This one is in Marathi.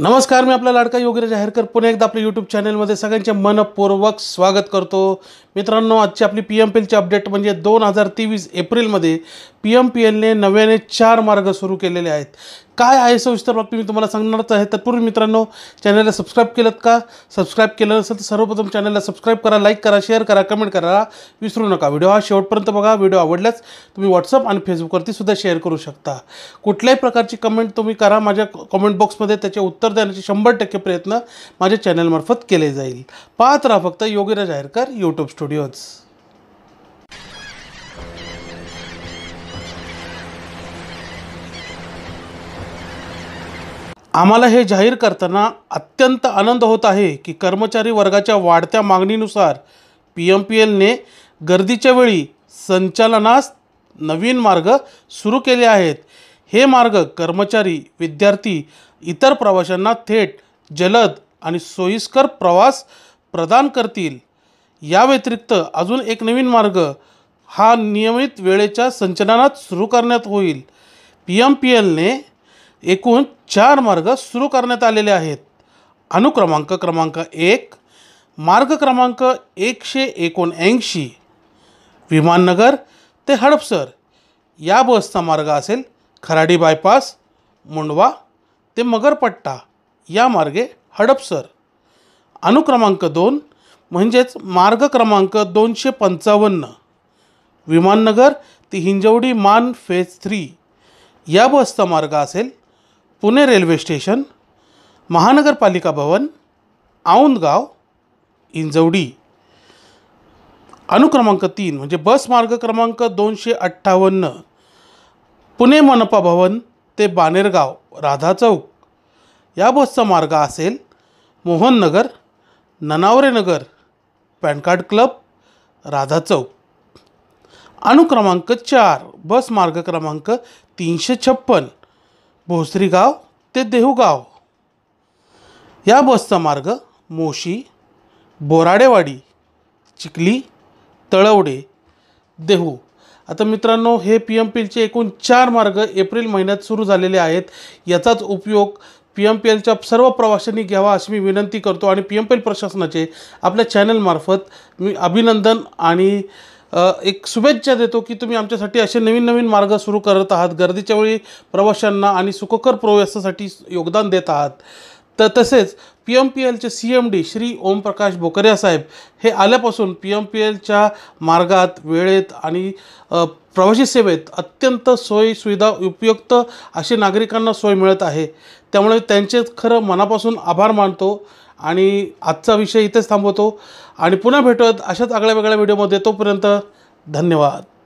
नमस्कार मी आपला लाडका योगराज जाहीरकर पुन्हा एकदा आपल्या यूट्यूब चॅनलमध्ये सगळ्यांचे मनपूर्वक स्वागत करतो मित्रांनो आजची आपली पी एम पी एलची अपडेट म्हणजे दोन हजार तेवीस एप्रिलमध्ये पी एम पी एलने नव्याने चार मार्ग सुरू केलेले आहेत काय आहे सविस्तर बाबती मी तुम्हाला सांगणारच आहे तत्पूर्वी मित्रांनो चॅनलला सबस्क्राईब केलं का सबस्क्राईब केलं असेल तर सर्वप्रथम चॅनलला सबस्क्राईब करा लाईक करा शेअर करा कमेंट करा विसरू नका व्हिडिओ हा शेवटपर्यंत बघा व्हिडिओ आवडल्यास तुम्ही व्हॉट्सअप आणि फेसबुकवरती सुद्धा शेअर करू शकता कुठल्याही प्रकारची कमेंट तुम्ही करा माझ्या कमेंट बॉक्समध्ये त्याचे उत्तर देण्याचे शंभर टक्के प्रयत्न माझ्या चॅनलमार्फत केले जाईल पाहत राहा फक्त योगीराज आहेरकर यूट्यूब स्टुडिओज आम्हाला हे जाहीर करताना अत्यंत आनंद होत आहे की कर्मचारी वर्गाच्या वाढत्या मागणीनुसार पी एम पी एलने गर्दीच्या वेळी संचालनास नवीन मार्ग सुरू केले आहेत हे मार्ग कर्मचारी विद्यार्थी इतर प्रवाशांना थेट जलद आणि सोयीस्कर प्रवास प्रदान करतील या व्यतिरिक्त अजून एक नवीन मार्ग हा नियमित वेळेच्या संचलनात सुरू करण्यात होईल पी एम पी एलने एकूण चार मार्ग सुरू करण्यात आलेले आहेत अनुक्रमांक क्रमांक एक मार्ग क्रमांक एकशे एकोणऐंशी विमाननगर ते हडपसर या बसचा मार्ग असेल खराडी बायपास मुंडवा ते मगरपट्टा या मार्गे हडपसर अनुक्रमांक दोन म्हणजेच मार्ग क्रमांक दोनशे पंचावन्न विमाननगर ते हिंजवडी मान फेज थ्री या बसचा मार्ग असेल पुणे रेल्वे स्टेशन महानगरपालिका भवन औंदगाव इंजवडी अनुक्रमांक तीन म्हणजे बस मार्ग क्रमांक दोनशे अठ्ठावन्न पुणे मनपा भवन ते बानेरगाव राधा चौक या बसचा मार्ग असेल Mohannagar Nanawarenagar pan card club Radha Chowk अनुक्रमांक चार बस मार्ग क्रमांक तीनशे छप्पन भोसरी गाव ते देहूगाव या बसचा मार्ग मोशी बोराडेवाडी चिखली तळवडे देहू आता मित्रांनो हे पी एम पी एलचे एकूण चार मार्ग एप्रिल महिन्यात सुरू झालेले आहेत याचाच उपयोग पी एम पी एलच्या सर्व प्रवाशांनी घ्यावा अशी मी विनंती करतो आणि पी एम पी एल प्रशासनाचे आपल्या चॅनलमार्फत मी अभिनंदन आणि एक शुभेच्छा देतो की तुम्ही आमच्यासाठी असे नवीन नवीन मार्ग सुरू करत आहात गर्दीच्या वेळी प्रवाशांना आणि सुखकर प्रवासासाठी योगदान देत आहात तर तसेच पी एम पी एलचे C M D Shri Omprakash Bokaria साहेब हे आल्यापासून पी एम पी एलच्या मार्गात वेळेत आणि प्रवासी सेवेत अत्यंत सोयी सुविधा उपयुक्त असे नागरिकांना सोय मिळत आहे त्यामुळे त्यांचे खरं मनापासून आभार मानतो आणि आजचा विषय इथेच थांबवतो आणि पुन्हा भेटत अशाच आगळ्या वेगळ्या व्हिडिओमध्ये तोपर्यंत धन्यवाद